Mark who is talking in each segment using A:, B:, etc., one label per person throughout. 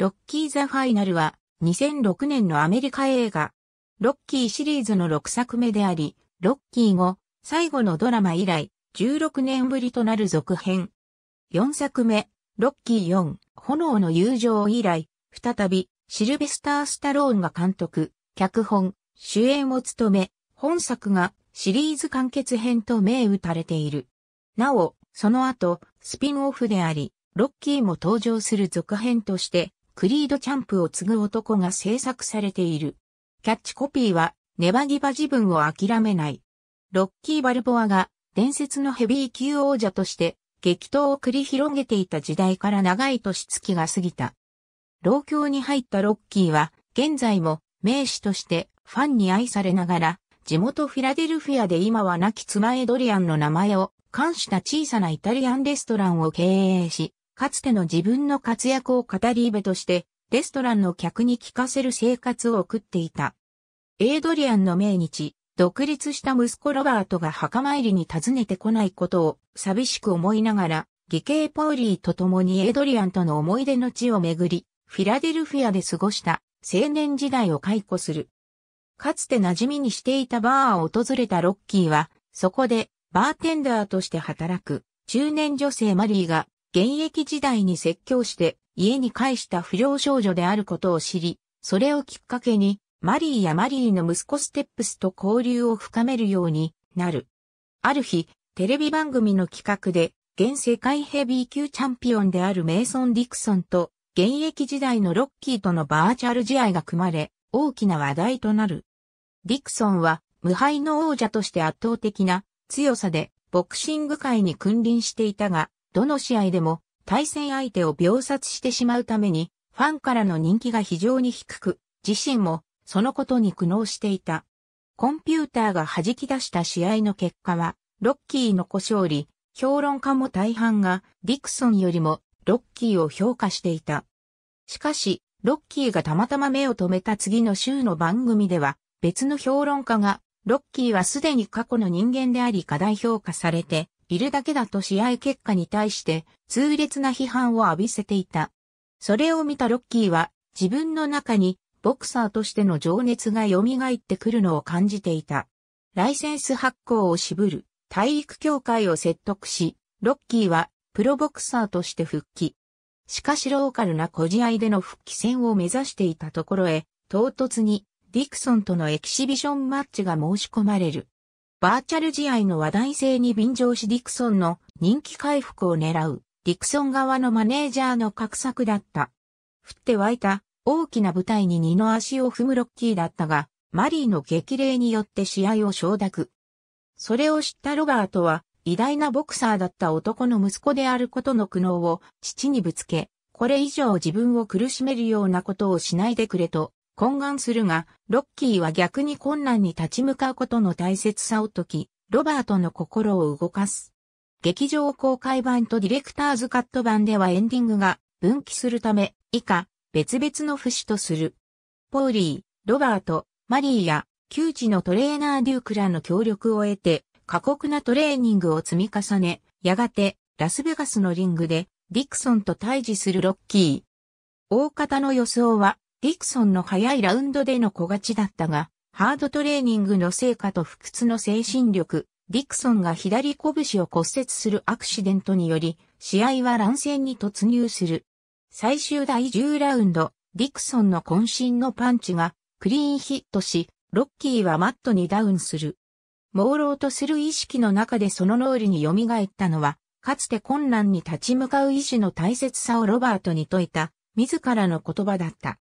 A: ロッキー・ザ・ファイナルは2006年のアメリカ映画、ロッキーシリーズの6作目であり、ロッキー後、最後のドラマ以来、16年ぶりとなる続編。4作目、ロッキー4、炎の友情以来、再び、シルベスター・スタローンが監督、脚本、主演を務め、本作がシリーズ完結編と銘打たれている。なお、その後、スピンオフであり、ロッキーも登場する続編として、クリードチャンプを継ぐ男が制作されている。キャッチコピーは、ネバギバ自分を諦めない。ロッキー・バルボアが伝説のヘビー級王者として激闘を繰り広げていた時代から長い年月が過ぎた。老境に入ったロッキーは現在も名士としてファンに愛されながら地元フィラデルフィアで今は亡き妻エドリアンの名前を冠した小さなイタリアンレストランを経営しかつての自分の活躍を語り部として、レストランの客に聞かせる生活を送っていた。エイドリアンの命日、独立した息子ロバートが墓参りに訪ねてこないことを寂しく思いながら、義兄ポーリーと共にエイドリアンとの思い出の地を巡り、フィラデルフィアで過ごした青年時代を解雇する。かつて馴染みにしていたバーを訪れたロッキーは、そこでバーテンダーとして働く中年女性マリーが現役時代に説教して家に帰した不良少女であることを知り、それをきっかけにマリーやマリーの息子ステップスと交流を深めるようになる。ある日、テレビ番組の企画で、現世界ヘビー級チャンピオンであるメイソン・ディクソンと、現役時代のロッキーとのバーチャル試合が組まれ、大きな話題となる。ディクソンは、無敗の王者として圧倒的な強さで、ボクシング界に君臨していたが、どの試合でも対戦相手を秒殺してしまうために、ファンからの人気が非常に低く、自身もそのことに苦悩していた。コンピューターが弾き出した試合の結果は、ロッキーの故障利、評論家も大半がディクソンよりもロッキーを評価していた。しかし、ロッキーがたまたま目を止めた次の週の番組では、別の評論家が、ロッキーはすでに過去の人間であり過大評価されて、いるだけだと試合結果に対して痛烈な批判を浴びせていた。それを見たロッキーは自分の中にボクサーとしての情熱が蘇ってくるのを感じていた。ライセンス発行を渋る体育協会を説得し、ロッキーはプロボクサーとして復帰。しかしローカルな小試合での復帰戦を目指していたところへ、唐突にディクソンとのエキシビションマッチが申し込まれる。バーチャル試合の話題性に便乗しディクソンの人気回復を狙う、ディクソン側のマネージャーの格策だった。降って湧いた大きな舞台に二の足を踏むロッキーだったが、マリーの激励によって試合を承諾。それを知ったロバートは、偉大なボクサーだった男の息子であることの苦悩を父にぶつけ、これ以上自分を苦しめるようなことをしないでくれと懇願するが、ロッキーは逆に困難に立ち向かうことの大切さを解き、ロバートの心を動かす。劇場公開版とディレクターズカット版ではエンディングが分岐するため、以下、別々の節とする。ポーリー、ロバート、マリーや、旧知のトレーナーデュークらの協力を得て、過酷なトレーニングを積み重ね、やがて、ラスベガスのリングで、ディクソンと対峙するロッキー。大方の予想は、ディクソンの早いラウンドでの小勝ちだったが、ハードトレーニングの成果と不屈の精神力、ディクソンが左拳を骨折するアクシデントにより、試合は乱戦に突入する。最終第10ラウンド、ディクソンの渾身のパンチがクリーンヒットし、ロッキーはマットにダウンする。朦朧とする意識の中でその脳裏に蘇ったのは、かつて困難に立ち向かう意志の大切さをロバートに説いた、自らの言葉だった。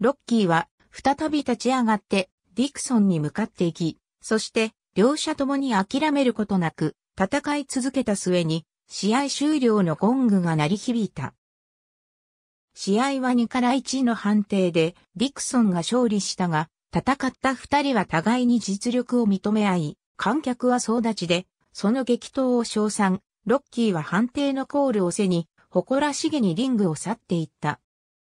A: ロッキーは再び立ち上がってディクソンに向かっていき、そして両者ともに諦めることなく戦い続けた末に試合終了のゴングが鳴り響いた。試合は2から1の判定でディクソンが勝利したが、戦った2人は互いに実力を認め合い、観客は総立ちで、その激闘を称賛、ロッキーは判定のコールを背に、誇らしげにリングを去っていった。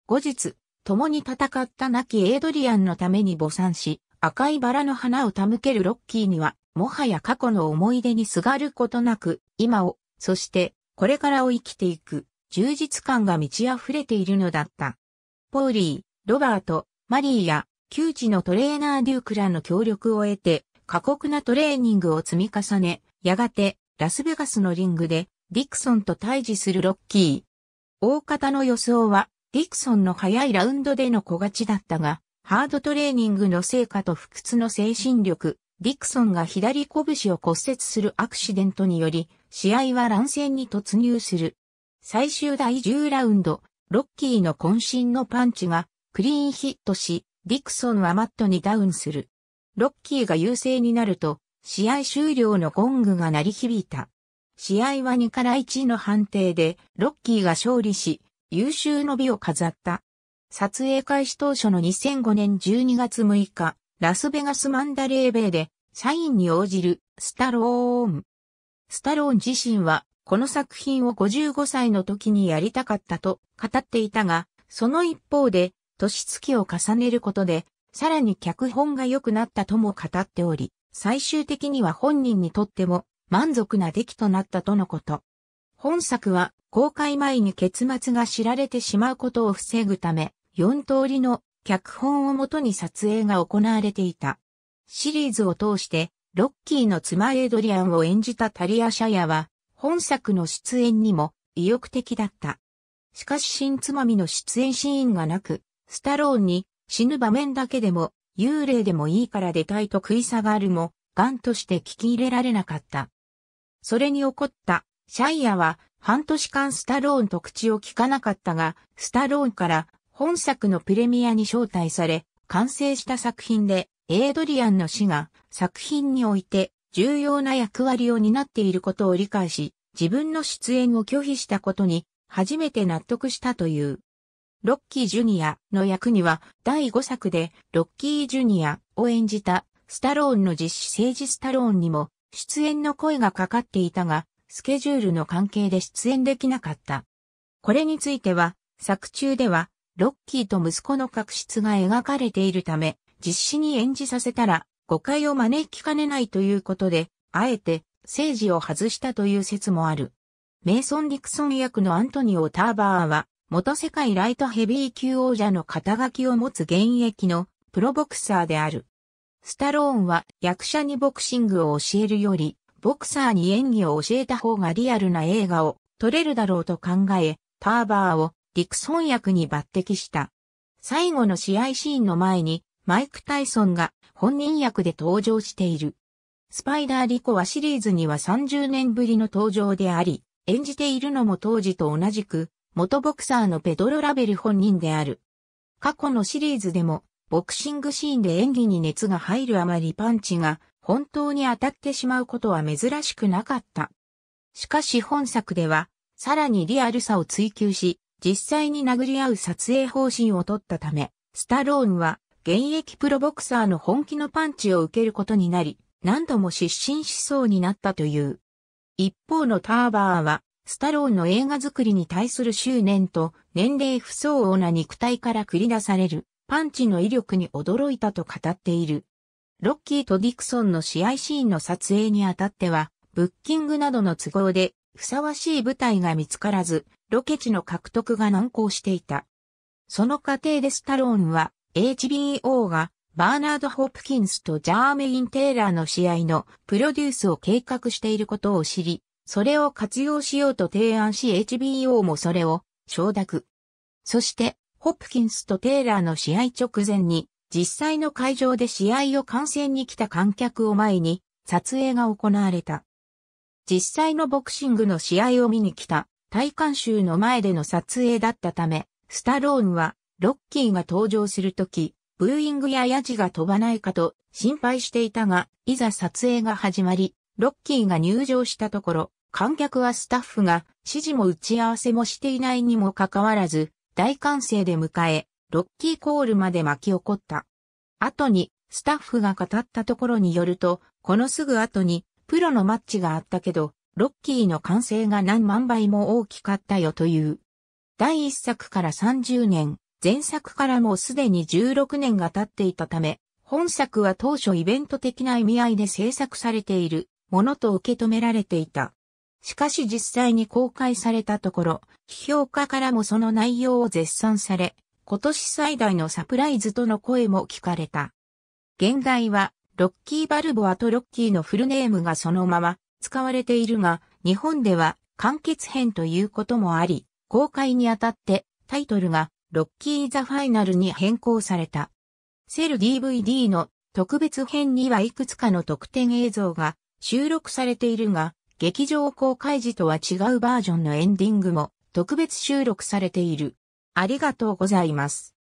A: 後日、共に戦った亡きエイドリアンのために母産し、赤いバラの花を手向けるロッキーには、もはや過去の思い出にすがることなく、今を、そして、これからを生きていく、充実感が満ち溢れているのだった。ポーリー、ロバート、マリーや、旧知のトレーナーデュークらの協力を得て、過酷なトレーニングを積み重ね、やがて、ラスベガスのリングで、ディクソンと対峙するロッキー。大方の予想は、ディクソンの早いラウンドでの小勝ちだったが、ハードトレーニングの成果と不屈の精神力、ディクソンが左拳を骨折するアクシデントにより、試合は乱戦に突入する。最終第10ラウンド、ロッキーの渾身のパンチがクリーンヒットし、ディクソンはマットにダウンする。ロッキーが優勢になると、試合終了のゴングが鳴り響いた。試合は2から1の判定で、ロッキーが勝利し、優秀の美を飾った。撮影開始当初の2005年12月6日、ラスベガスマンダレーベイでサインに応じるスタローン。スタローン自身はこの作品を55歳の時にやりたかったと語っていたが、その一方で年月を重ねることでさらに脚本が良くなったとも語っており、最終的には本人にとっても満足な出来となったとのこと。本作は公開前に結末が知られてしまうことを防ぐため、4通りの脚本をもとに撮影が行われていた。シリーズを通して、ロッキーの妻エイドリアンを演じたタリア・シャヤは、本作の出演にも意欲的だった。しかし新つまみの出演シーンがなく、スタローンに死ぬ場面だけでも幽霊でもいいから出たいと食い下がるも、ガンとして聞き入れられなかった。それに怒った、シャイアは半年間スタローンと口を聞かなかったが、スタローンから本作のプレミアに招待され、完成した作品で、エイドリアンの死が作品において重要な役割を担っていることを理解し、自分の出演を拒否したことに初めて納得したという。ロッキー・ジュニアの役には第5作でロッキー・ジュニアを演じたスタローンの実施政治スタローンにも出演の声がかかっていたが、スケジュールの関係で出演できなかった。これについては、作中では、ロッキーと息子の確執が描かれているため、実施に演じさせたら誤解を招きかねないということで、あえて政治を外したという説もある。メイソン・ディクソン役のアントニオ・ターバーは、元世界ライトヘビー級王者の肩書きを持つ現役のプロボクサーである。スタローンは役者にボクシングを教えるより、ボクサーに演技を教えた方がリアルな映画を撮れるだろうと考え、ターバーをディクソン役に抜擢した。最後の試合シーンの前に、マイク・タイソンが本人役で登場している。スパイダー・リコはシリーズには30年ぶりの登場であり、演じているのも当時と同じく、元ボクサーのペドロ・ラベル本人である。過去のシリーズでも、ボクシングシーンで演技に熱が入るあまりパンチが本当に当たってしまうことは珍しくなかった。しかし本作では、さらにリアルさを追求し、実際に殴り合う撮影方針を取ったため、スタローンは現役プロボクサーの本気のパンチを受けることになり、何度も失神しそうになったという。一方のターバーは、スタローンの映画作りに対する執念と年齢不相応な肉体から繰り出されるパンチの威力に驚いたと語っている。ロッキーとディクソンの試合シーンの撮影にあたっては、ブッキングなどの都合で、ふさわしい舞台が見つからず、ロケ地の獲得が難航していた。その過程でスタローンは、HBO が、バーナード・ホップキンスとジャーメイン・テイラーの試合のプロデュースを計画していることを知り、それを活用しようと提案し HBO もそれを承諾。そして、ホップキンスとテイラーの試合直前に実際の会場で試合を観戦に来た観客を前に撮影が行われた。実際のボクシングの試合を見に来た大観衆の前での撮影だったため、スタローンはロッキーが登場するとき、ブーイングやヤジが飛ばないかと心配していたが、いざ撮影が始まり、ロッキーが入場したところ、観客はスタッフが指示も打ち合わせもしていないにもかかわらず、大歓声で迎え、ロッキーコールまで巻き起こった。後に、スタッフが語ったところによると、このすぐ後に、プロのマッチがあったけど、ロッキーの完成が何万倍も大きかったよという。第1作から30年、前作からもうすでに16年が経っていたため、本作は当初イベント的な意味合いで制作されているものと受け止められていた。しかし実際に公開されたところ、批評家からもその内容を絶賛され、今年最大のサプライズとの声も聞かれた。現代は、ロッキー・バルボアとロッキーのフルネームがそのまま使われているが、日本では完結編ということもあり、公開にあたってタイトルがロッキー・ザ・ファイナルに変更された。セル DVD の特別編にはいくつかの特典映像が収録されているが、劇場公開時とは違うバージョンのエンディングも特別収録されている。ありがとうございます。